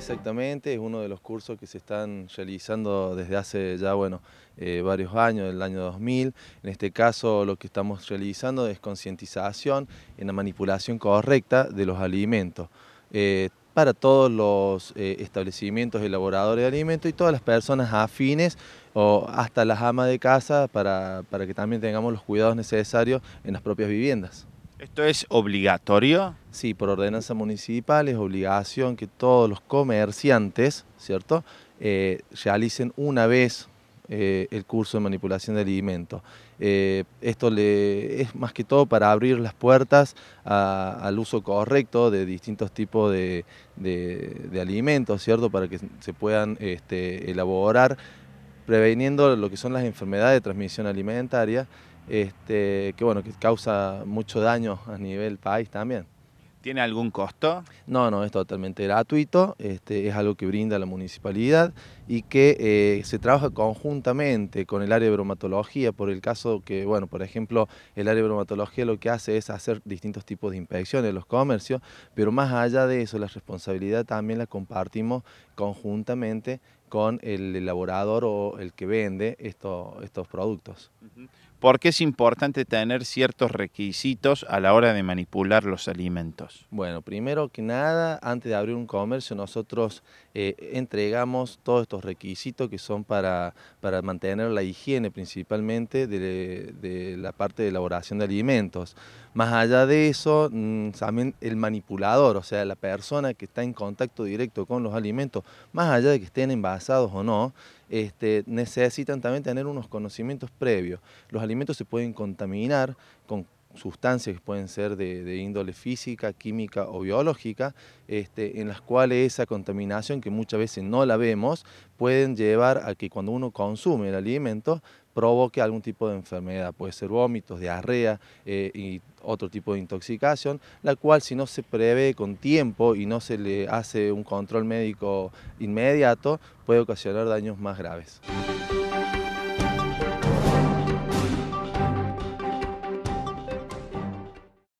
Exactamente, es uno de los cursos que se están realizando desde hace ya bueno, eh, varios años, el año 2000. En este caso lo que estamos realizando es concientización en la manipulación correcta de los alimentos. Eh, para todos los eh, establecimientos elaboradores de alimentos y todas las personas afines o hasta las amas de casa para que también tengamos los cuidados necesarios en las propias viviendas. ¿Esto es obligatorio? Sí, por ordenanza municipal es obligación que todos los comerciantes, ¿cierto?, eh, realicen una vez eh, el curso de manipulación de alimentos. Eh, esto es más que todo para abrir las puertas al uso correcto de distintos tipos de, alimentos, ¿cierto? Para que se puedan este, elaborar preveniendo lo que son las enfermedades de transmisión alimentaria este, que bueno, que causa mucho daño a nivel país también. ¿Tiene algún costo? No, no, es totalmente gratuito, este, es algo que brinda la municipalidad y que eh, se trabaja conjuntamente con el área de bromatología, por el caso que, bueno, por ejemplo, el área de bromatología lo que hace es hacer distintos tipos de inspecciones en los comercios, pero más allá de eso, la responsabilidad también la compartimos conjuntamente con el elaborador o el que vende estos, estos productos. ¿Por qué es importante tener ciertos requisitos a la hora de manipular los alimentos? Bueno, primero que nada, antes de abrir un comercio, nosotros eh, entregamos todos estos requisitos que son para, para mantener la higiene principalmente de, la parte de elaboración de alimentos. Más allá de eso, mm, también el manipulador, o sea, la persona que está en contacto directo con los alimentos, más allá de que estén envasados o no, este, necesitan también tener unos conocimientos previos alimentos se pueden contaminar con sustancias que pueden ser de, índole física, química o biológica, este, en las cuales esa contaminación, que muchas veces no la vemos, pueden llevar a que cuando uno consume el alimento provoque algún tipo de enfermedad, puede ser vómitos, diarrea eh, y otro tipo de intoxicación, la cual si no se prevé con tiempo y no se le hace un control médico inmediato, puede ocasionar daños más graves.